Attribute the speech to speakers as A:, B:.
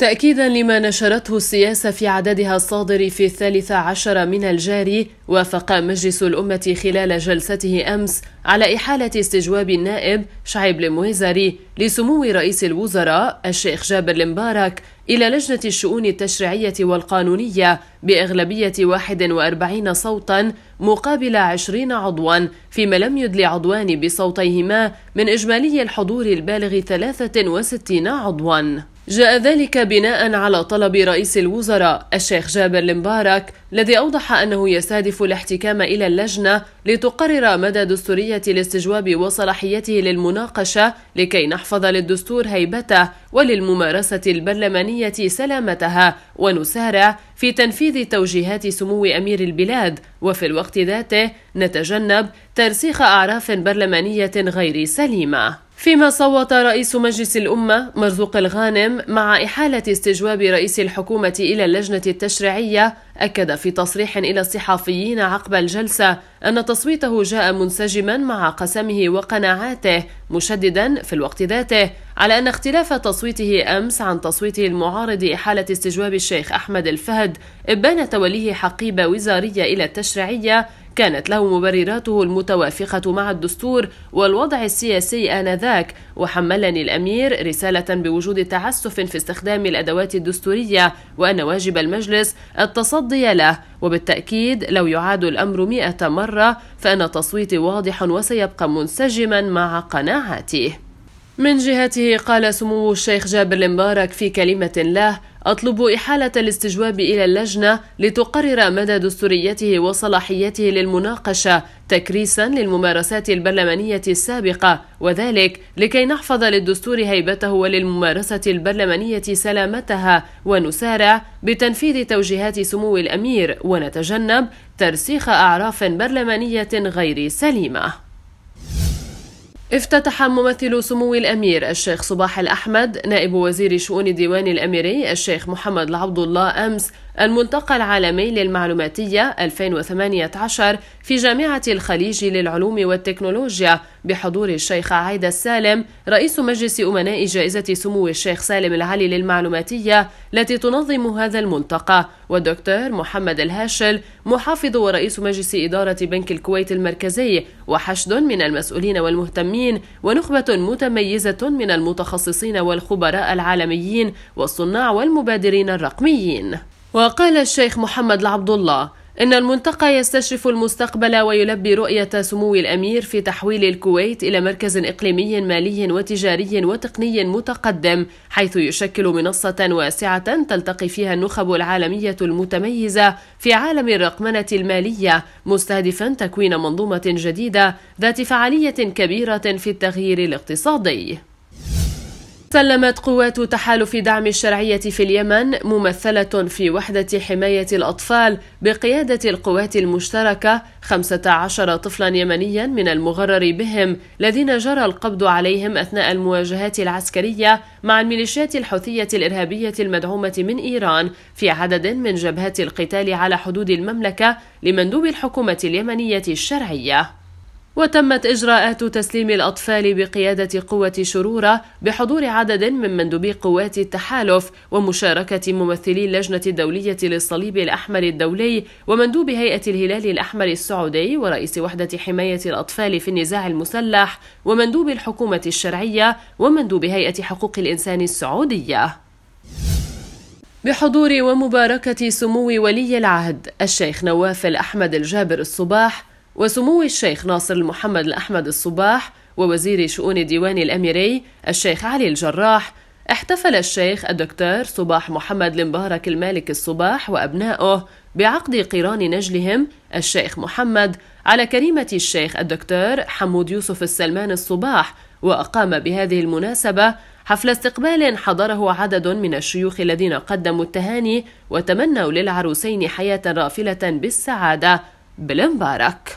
A: تأكيدا لما نشرته السياسة في عددها الصادر في الثالث عشر من الجاري وافق مجلس الأمة خلال جلسته أمس على إحالة استجواب النائب شعيب المويزري لسمو رئيس الوزراء الشيخ جابر المبارك إلى لجنة الشؤون التشريعية والقانونية بأغلبية 41 صوتا مقابل 20 عضوا فيما لم يدل عضوان بصوتيهما من إجمالي الحضور البالغ 63 عضوا جاء ذلك بناء على طلب رئيس الوزراء الشيخ جابر المبارك الذي أوضح أنه يستهدف الاحتكام إلى اللجنة لتقرر مدى دستورية الاستجواب وصلاحيته للمناقشة لكي نحفظ للدستور هيبته وللممارسة البرلمانية سلامتها ونسارع في تنفيذ توجيهات سمو أمير البلاد وفي الوقت ذاته نتجنب ترسيخ أعراف برلمانية غير سليمة فيما صوت رئيس مجلس الأمة مرزوق الغانم مع إحالة استجواب رئيس الحكومة إلى اللجنة التشريعية أكد في تصريح إلى الصحفيين عقب الجلسة أن تصويته جاء منسجما مع قسمه وقناعاته مشددا في الوقت ذاته على أن اختلاف تصويته أمس عن تصويته المعارض إحالة استجواب الشيخ أحمد الفهد إبان توليه حقيبة وزارية إلى التشريعية كانت له مبرراته المتوافقة مع الدستور والوضع السياسي آنذاك وحملني الأمير رسالة بوجود تعسف في استخدام الأدوات الدستورية وأن واجب المجلس التصدي له وبالتأكيد لو يعاد الأمر مئة مرة فأن تصويتي واضح وسيبقى منسجما مع قناعاته من جهته قال سمو الشيخ جابر المبارك في كلمة له أطلب إحالة الاستجواب إلى اللجنة لتقرر مدى دستوريته وصلاحيته للمناقشة تكريسا للممارسات البرلمانية السابقة وذلك لكي نحفظ للدستور هيبته وللممارسة البرلمانية سلامتها ونسارع بتنفيذ توجيهات سمو الأمير ونتجنب ترسيخ أعراف برلمانية غير سليمة افتتح ممثل سمو الأمير الشيخ صباح الأحمد نائب وزير شؤون ديوان الأميري الشيخ محمد العبد الله أمس الملتقى العالمي للمعلوماتية 2018 في جامعة الخليج للعلوم والتكنولوجيا بحضور الشيخ عايد السالم رئيس مجلس أمناء جائزة سمو الشيخ سالم العلي للمعلوماتية التي تنظم هذا الملتقى والدكتور محمد الهاشل محافظ ورئيس مجلس إدارة بنك الكويت المركزي وحشد من المسؤولين والمهتمين ونخبة متميزة من المتخصصين والخبراء العالميين والصناع والمبادرين الرقميين وقال الشيخ محمد العبد الله إن المنتقى يستشرف المستقبل ويلبي رؤية سمو الأمير في تحويل الكويت إلى مركز إقليمي مالي وتجاري وتقني متقدم حيث يشكل منصة واسعة تلتقي فيها النخب العالمية المتميزة في عالم الرقمنة المالية مستهدفا تكوين منظومة جديدة ذات فعالية كبيرة في التغيير الاقتصادي سلمت قوات تحالف دعم الشرعية في اليمن ممثلة في وحدة حماية الأطفال بقيادة القوات المشتركة 15 طفلا يمنيا من المغرر بهم الذين جرى القبض عليهم أثناء المواجهات العسكرية مع الميليشيات الحوثية الإرهابية المدعومة من إيران في عدد من جبهات القتال على حدود المملكة لمندوب الحكومة اليمنية الشرعية وتمت إجراءات تسليم الأطفال بقيادة قوة شرورة بحضور عدد من مندوبي قوات التحالف ومشاركة ممثلي اللجنة الدولية للصليب الأحمر الدولي ومندوب هيئة الهلال الأحمر السعودي ورئيس وحدة حماية الأطفال في النزاع المسلح ومندوب الحكومة الشرعية ومندوب هيئة حقوق الإنسان السعودية بحضور ومباركة سمو ولي العهد الشيخ نواف الأحمد الجابر الصباح وسمو الشيخ ناصر محمد الأحمد الصباح ووزير شؤون الديوان الأميري الشيخ علي الجراح احتفل الشيخ الدكتور صباح محمد المبارك المالك الصباح وأبنائه بعقد قران نجلهم الشيخ محمد على كريمة الشيخ الدكتور حمود يوسف السلمان الصباح وأقام بهذه المناسبة حفل استقبال حضره عدد من الشيوخ الذين قدموا التهاني وتمنوا للعروسين حياة رافلة بالسعادة بالمبارك